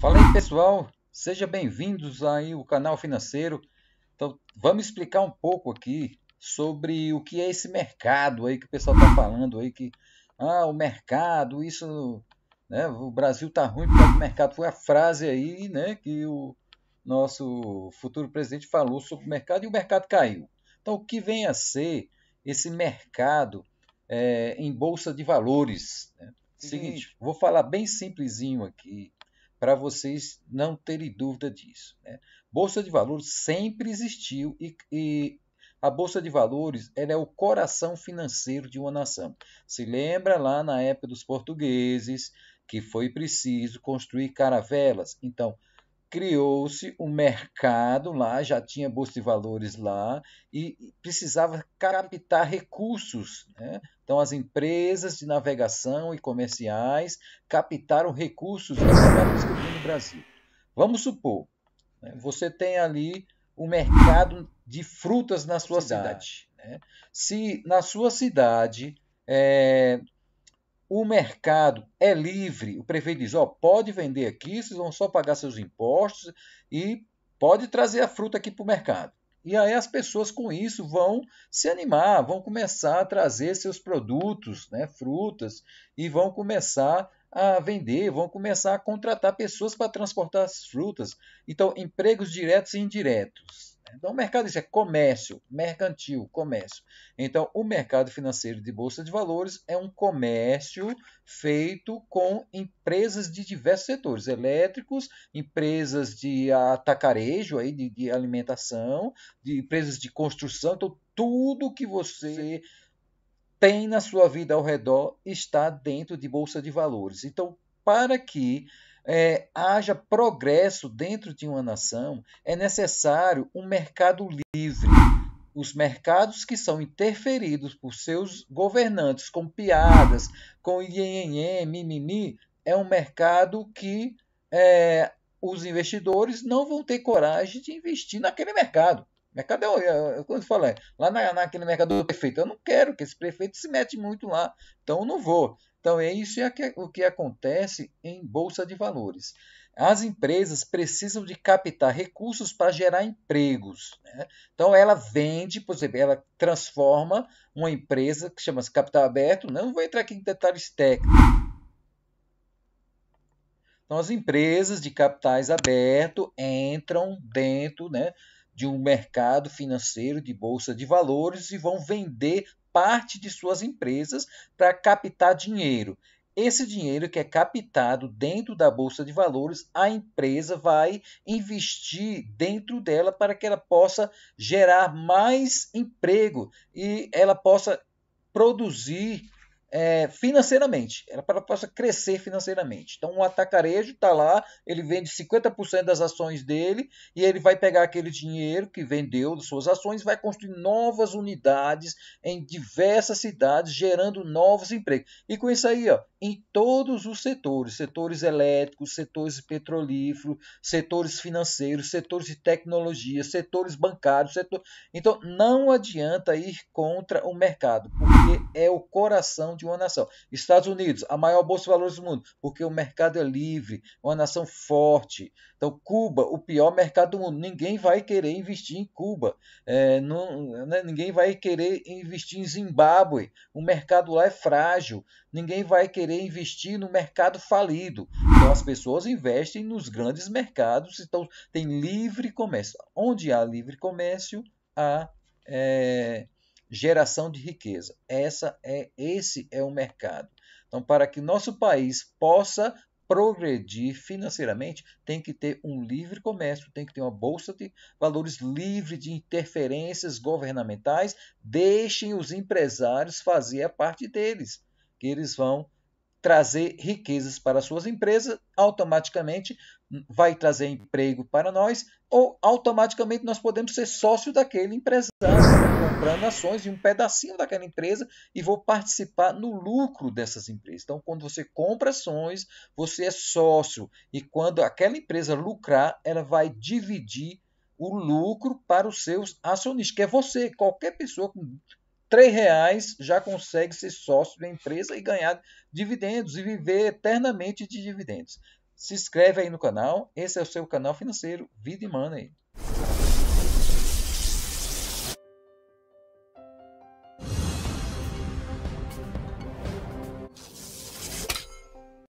Fala aí pessoal, sejam bem-vindos aí ao canal financeiro. Então vamos explicar um pouco aqui sobre o que é esse mercado aí que o pessoal está falando aí que ah o mercado isso né o Brasil tá ruim por causa do mercado foi a frase aí né que o nosso futuro presidente falou sobre o mercado e o mercado caiu. Então o que vem a ser esse mercado é, em bolsa de valores? Né? Seguinte, vou falar bem simplesinho aqui para vocês não terem dúvida disso. Né? Bolsa de valores sempre existiu e, e a Bolsa de Valores é o coração financeiro de uma nação. Se lembra lá na época dos portugueses que foi preciso construir caravelas? Então, criou-se um mercado lá, já tinha bolsa de valores lá e precisava captar recursos. Né? Então, as empresas de navegação e comerciais captaram recursos no Brasil. Vamos supor, né? você tem ali um mercado de frutas na sua cidade. cidade né? Se na sua cidade é, o mercado é livre. O prefeito diz: ó, pode vender aqui, vocês vão só pagar seus impostos e pode trazer a fruta aqui para o mercado. E aí as pessoas com isso vão se animar, vão começar a trazer seus produtos, né, frutas, e vão começar a vender, vão começar a contratar pessoas para transportar as frutas. Então, empregos diretos e indiretos. Então, o mercado isso é comércio, mercantil, comércio. Então, o mercado financeiro de bolsa de valores é um comércio feito com empresas de diversos setores, elétricos, empresas de atacarejo, aí, de, de alimentação, de empresas de construção. Então, tudo que você tem na sua vida ao redor está dentro de bolsa de valores. Então, para que é, haja progresso dentro de uma nação, é necessário um mercado livre. Os mercados que são interferidos por seus governantes com piadas, com ienhenhen, mimimi, é um mercado que é, os investidores não vão ter coragem de investir naquele mercado. É é é eu quando falei lá na, naquele mercado do prefeito, eu não quero que esse prefeito se mete muito lá, então eu não vou. Então, é isso é o que acontece em Bolsa de Valores. As empresas precisam de captar recursos para gerar empregos. Né? Então, ela vende, por exemplo, ela transforma uma empresa que chama-se Capital Aberto. Não vou entrar aqui em detalhes técnicos. Então, as empresas de capitais aberto entram dentro né, de um mercado financeiro, de bolsa de valores, e vão vender parte de suas empresas para captar dinheiro. Esse dinheiro que é captado dentro da bolsa de valores, a empresa vai investir dentro dela para que ela possa gerar mais emprego e ela possa produzir é, financeiramente, ela possa crescer financeiramente. Então, o atacarejo está lá, ele vende 50% das ações dele e ele vai pegar aquele dinheiro que vendeu suas ações, vai construir novas unidades em diversas cidades, gerando novos empregos. E com isso aí, ó, em todos os setores: setores elétricos, setores petrolíferos, setores financeiros, setores de tecnologia, setores bancários. Setor... Então, não adianta ir contra o mercado, porque é o coração de uma nação. Estados Unidos, a maior bolsa de valores do mundo, porque o mercado é livre, uma nação forte. Então, Cuba, o pior mercado do mundo. Ninguém vai querer investir em Cuba. É, não, né? Ninguém vai querer investir em Zimbábue. O mercado lá é frágil. Ninguém vai querer investir no mercado falido. Então, as pessoas investem nos grandes mercados. Então, tem livre comércio. Onde há livre comércio, há. É geração de riqueza. Essa é esse é o mercado. Então, para que nosso país possa progredir financeiramente, tem que ter um livre comércio, tem que ter uma bolsa de valores livre de interferências governamentais. Deixem os empresários fazer a parte deles, que eles vão trazer riquezas para suas empresas, automaticamente vai trazer emprego para nós, ou automaticamente nós podemos ser sócio daquele empresário comprando ações de um pedacinho daquela empresa e vou participar no lucro dessas empresas. Então, quando você compra ações, você é sócio e quando aquela empresa lucrar, ela vai dividir o lucro para os seus acionistas, que é você, qualquer pessoa com três reais já consegue ser sócio da empresa e ganhar dividendos e viver eternamente de dividendos. Se inscreve aí no canal, esse é o seu canal financeiro Vida e Money.